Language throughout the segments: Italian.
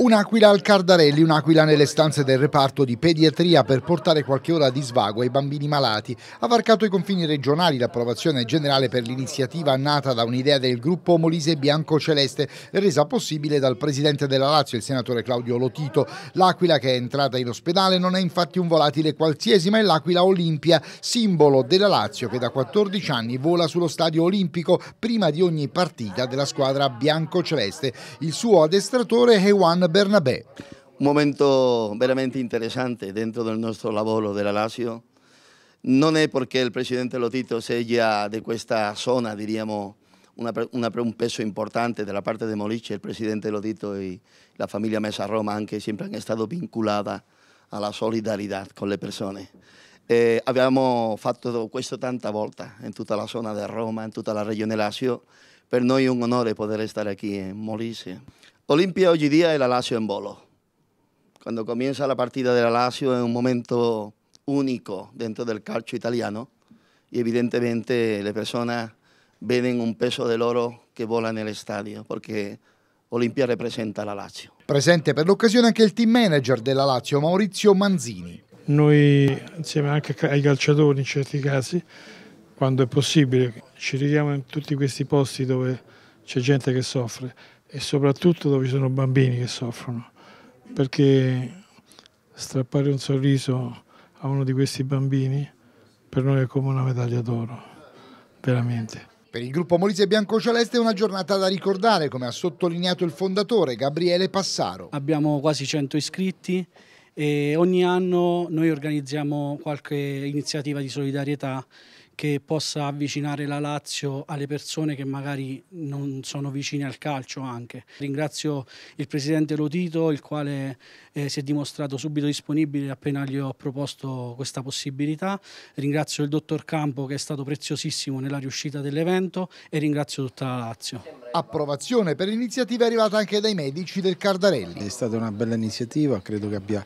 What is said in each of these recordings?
Un'aquila al Cardarelli, un'aquila nelle stanze del reparto di pediatria per portare qualche ora di svago ai bambini malati. Ha varcato i confini regionali l'approvazione generale per l'iniziativa nata da un'idea del gruppo Molise Bianco Celeste, resa possibile dal presidente della Lazio, il senatore Claudio Lotito. L'aquila che è entrata in ospedale non è infatti un volatile qualsiasi, ma è l'aquila Olimpia, simbolo della Lazio che da 14 anni vola sullo stadio olimpico prima di ogni partita della squadra bianco celeste. Il suo addestrato Bernabé. Un momento veramente interesante dentro del nostro de la Lazio. No es porque el presidente Lodito sia de esta zona, diríamos, una, un peso importante de la parte de Moliche, el presidente Lodito y la familia Mesa Roma, que siempre han estado vinculadas a la solidaridad con las personas. Eh, hecho esto questo tanta volta in tutta la zona de Roma, en toda la región de Lazio. Per noi è un onore poter stare qui in Molise. Olimpia hoy día el Alacio en bolo. Cuando comienza la partida del Alacio es un momento único dentro del calcio italiano y evidentemente las personas ven un peso dell'oro che vola nel stadio perché Olimpia rappresenta la Lazio. Presente per l'occasione anche il team manager della Lazio, Maurizio Manzini. Noi, insieme anche ai calciatori in certi casi, quando è possibile, ci richiamo in tutti questi posti dove c'è gente che soffre e soprattutto dove ci sono bambini che soffrono, perché strappare un sorriso a uno di questi bambini per noi è come una medaglia d'oro, veramente. Per il gruppo Molise Biancoceleste è una giornata da ricordare, come ha sottolineato il fondatore Gabriele Passaro. Abbiamo quasi 100 iscritti e ogni anno noi organizziamo qualche iniziativa di solidarietà che possa avvicinare la Lazio alle persone che magari non sono vicine al calcio anche. Ringrazio il presidente Lotito, il quale eh, si è dimostrato subito disponibile appena gli ho proposto questa possibilità. Ringrazio il dottor Campo che è stato preziosissimo nella riuscita dell'evento e ringrazio tutta la Lazio. Approvazione per l'iniziativa è arrivata anche dai medici del Cardarelli. È stata una bella iniziativa, credo che abbia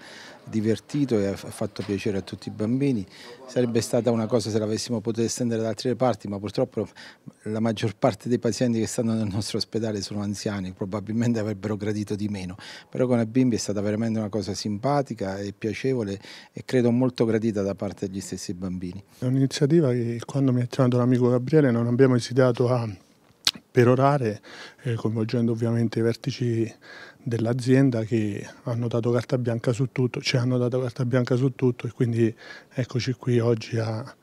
divertito e ha fatto piacere a tutti i bambini. Sarebbe stata una cosa se l'avessimo potuto estendere ad altre parti, ma purtroppo la maggior parte dei pazienti che stanno nel nostro ospedale sono anziani, probabilmente avrebbero gradito di meno. Però con i bimbi è stata veramente una cosa simpatica e piacevole e credo molto gradita da parte degli stessi bambini. È un'iniziativa che quando mi ha chiamato l'amico Gabriele non abbiamo esitato a per orare, eh, coinvolgendo ovviamente i vertici dell'azienda che hanno dato carta bianca su tutto, ci hanno dato carta bianca su tutto e quindi eccoci qui oggi a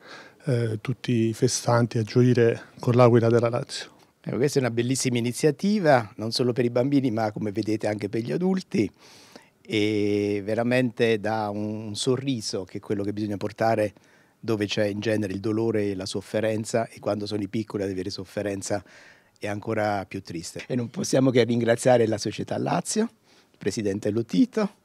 eh, tutti i festanti a gioire con l'aquila della Lazio. Eh, questa è una bellissima iniziativa, non solo per i bambini ma come vedete anche per gli adulti e veramente dà un sorriso che è quello che bisogna portare dove c'è in genere il dolore e la sofferenza e quando sono i piccoli ad avere sofferenza è ancora più triste. E non possiamo che ringraziare la società Lazio, il presidente Lotito,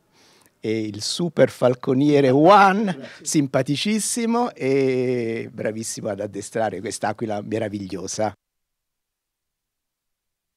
e il super falconiere Juan, simpaticissimo e bravissimo ad addestrare quest'aquila meravigliosa.